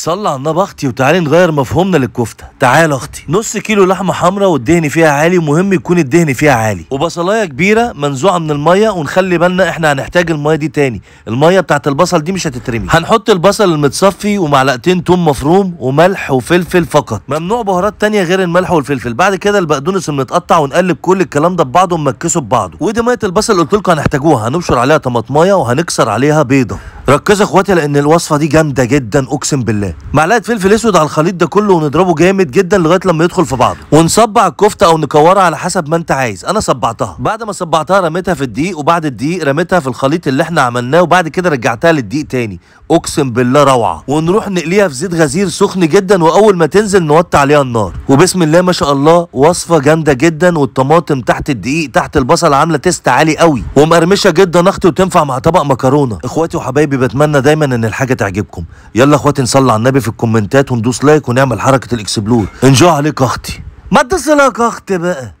صلى على النبي اختي وتعالي نغير مفهومنا للكفته تعال اختي نص كيلو لحمه حمراء والدهن فيها عالي ومهم يكون الدهن فيها عالي وبصلايه كبيره منزوعه من الميه ونخلي بالنا احنا هنحتاج الميه دي تاني الميه بتاعت البصل دي مش هتترمي هنحط البصل المتصفي ومعلقتين توم مفروم وملح وفلفل فقط ممنوع بهارات تانية غير الملح والفلفل بعد كده البقدونس المتقطع ونقلب كل الكلام ده ببعضه ونمكسه ببعضه ودي ميه البصل قلت لكم هنحتاجوها هنبشر عليها طماطمايه وهنكسر عليها بيضه ركزوا اخواتي لان الوصفه دي جامده جدا اقسم بالله معلقه فلفل اسود على الخليط ده كله ونضربه جامد جدا لغايه لما يدخل في بعضه ونصبع الكفته او نكورها على حسب ما انت عايز انا صبعتها بعد ما صبعتها رميتها في الدقيق وبعد الدقيق رميتها في الخليط اللي احنا عملناه وبعد كده رجعتها للدقيق تاني اقسم بالله روعه ونروح نقليها في زيت غزير سخن جدا واول ما تنزل نوطي عليها النار وبسم الله ما شاء الله وصفه جامده جدا والطماطم تحت الدقيق تحت البصل عامله تيست عالي قوي ومقرمشه جدا اختي وتنفع مع طبق مكرونه اخواتي وحبايبي بتمنى دايما ان الحاجه تعجبكم يلا اخواتي نصلي على النبي في الكومنتات وندوس لايك ونعمل حركه الاكسبلور انجو عليك اختي ما تصلك اختي بقى